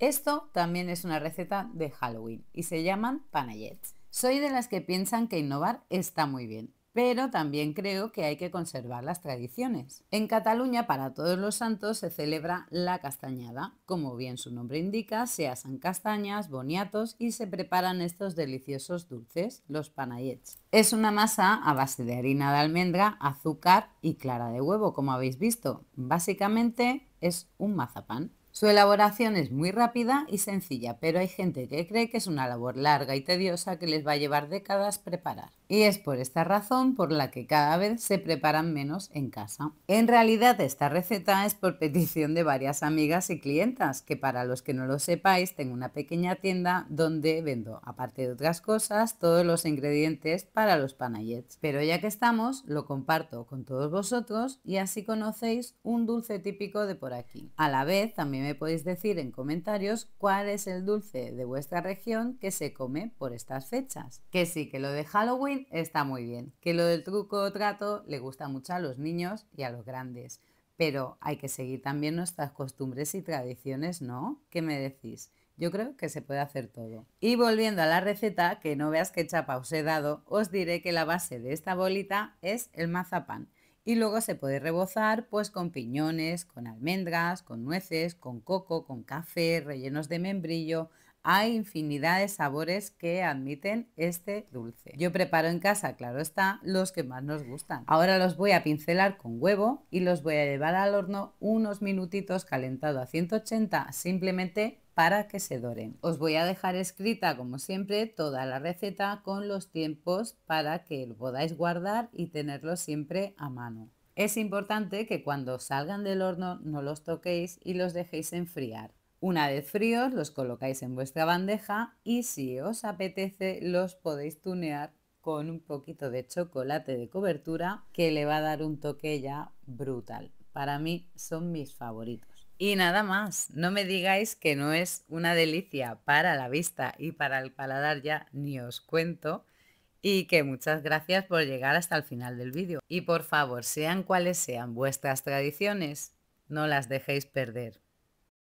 Esto también es una receta de Halloween y se llaman panayets. Soy de las que piensan que innovar está muy bien, pero también creo que hay que conservar las tradiciones. En Cataluña, para todos los santos, se celebra la castañada. Como bien su nombre indica, se asan castañas, boniatos y se preparan estos deliciosos dulces, los panayets. Es una masa a base de harina de almendra, azúcar y clara de huevo, como habéis visto. Básicamente es un mazapán. Su elaboración es muy rápida y sencilla, pero hay gente que cree que es una labor larga y tediosa que les va a llevar décadas preparar y es por esta razón por la que cada vez se preparan menos en casa. En realidad esta receta es por petición de varias amigas y clientas, que para los que no lo sepáis tengo una pequeña tienda donde vendo, aparte de otras cosas, todos los ingredientes para los panayets. Pero ya que estamos, lo comparto con todos vosotros y así conocéis un dulce típico de por aquí. A la vez también me podéis decir en comentarios cuál es el dulce de vuestra región que se come por estas fechas. Que sí, que lo de Halloween está muy bien. Que lo del truco o trato le gusta mucho a los niños y a los grandes. Pero hay que seguir también nuestras costumbres y tradiciones, ¿no? ¿Qué me decís? Yo creo que se puede hacer todo. Y volviendo a la receta, que no veas qué chapa os he dado, os diré que la base de esta bolita es el mazapán. Y luego se puede rebozar pues con piñones, con almendras, con nueces, con coco, con café, rellenos de membrillo, hay infinidad de sabores que admiten este dulce. Yo preparo en casa, claro está, los que más nos gustan. Ahora los voy a pincelar con huevo y los voy a llevar al horno unos minutitos calentado a 180 simplemente para que se doren. Os voy a dejar escrita, como siempre, toda la receta con los tiempos para que podáis guardar y tenerlo siempre a mano. Es importante que cuando salgan del horno no los toquéis y los dejéis enfriar. Una vez fríos, los colocáis en vuestra bandeja y si os apetece, los podéis tunear con un poquito de chocolate de cobertura que le va a dar un toque ya brutal. Para mí son mis favoritos. Y nada más, no me digáis que no es una delicia para la vista y para el paladar ya ni os cuento. Y que muchas gracias por llegar hasta el final del vídeo. Y por favor, sean cuales sean vuestras tradiciones, no las dejéis perder.